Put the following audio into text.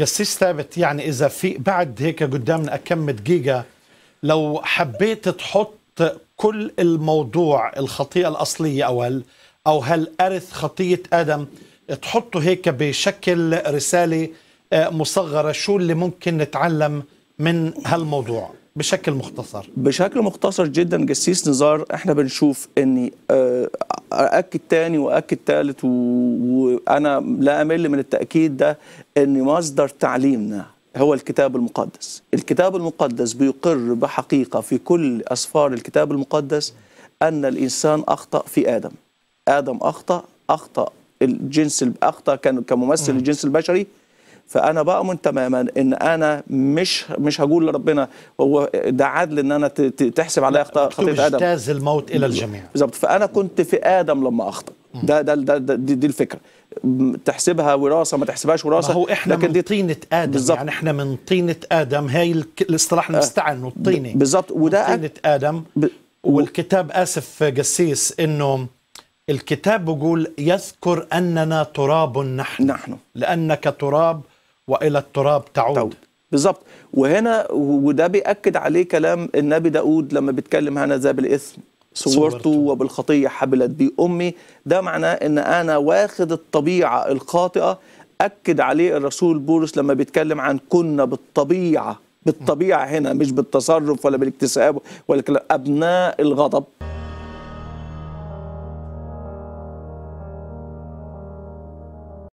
قسيس ثابت يعني اذا في بعد هيك قدامنا كم دقيقه لو حبيت تحط كل الموضوع الخطيئه الاصليه اول او هل ارث خطيه ادم تحطه هيك بشكل رساله مصغره شو اللي ممكن نتعلم من هالموضوع بشكل مختصر بشكل مختصر جدا جسيس نزار احنا بنشوف اني آه، اكد تاني واكد تالت وانا لا امل من التاكيد ده ان مصدر تعليمنا هو الكتاب المقدس الكتاب المقدس بيقر بحقيقه في كل اسفار الكتاب المقدس ان الانسان اخطا في ادم ادم اخطا اخطا الجنس اخطا كان كممثل الجنس البشري فانا بامن تماما ان انا مش مش هقول لربنا هو ده عدل ان انا تحسب عليا خطيه ادم اجتاز الموت الى الجميع بالظبط فانا كنت في ادم لما اخطا ده ده, ده, ده دي, دي الفكره تحسبها وراثه ما تحسبهاش وراثه ما هو احنا لكن من طينه ادم بالزبط. يعني احنا من طينه ادم هاي الاصطلاح آه، المستعن الطينه بالظبط وده طينه ادم ب... والكتاب اسف قسيس انه الكتاب بيقول يذكر اننا تراب نحن نحن لانك تراب والى التراب تعود, تعود. بالظبط وهنا وده بيأكد عليه كلام النبي داود لما بيتكلم هنا ذا بالإثم صورته وبالخطية حبلت بي أمي ده معناه أن أنا واخد الطبيعة الخاطئة أكد عليه الرسول بولس لما بيتكلم عن كنا بالطبيعة بالطبيعة هنا مش بالتصرف ولا بالاكتساب ولا أبناء الغضب